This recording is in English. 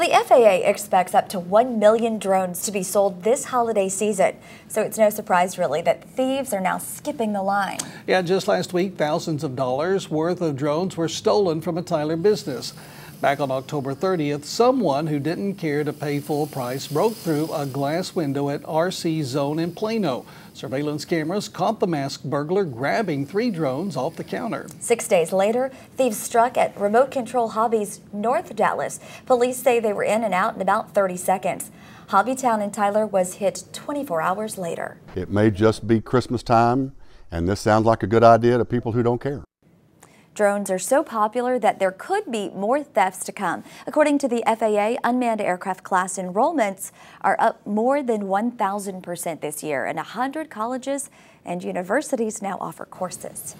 Well, the FAA expects up to 1 million drones to be sold this holiday season, so it's no surprise really that thieves are now skipping the line. Yeah, just last week, thousands of dollars worth of drones were stolen from a Tyler business. Back on October 30th, someone who didn't care to pay full price broke through a glass window at RC Zone in Plano. Surveillance cameras caught the masked burglar grabbing three drones off the counter. Six days later, thieves struck at Remote Control Hobbies North Dallas. Police say they were in and out in about 30 seconds. Hobbytown in Tyler was hit 24 hours later. It may just be Christmas time, and this sounds like a good idea to people who don't care. Drones are so popular that there could be more thefts to come. According to the FAA, unmanned aircraft class enrollments are up more than 1,000% this year, and 100 colleges and universities now offer courses.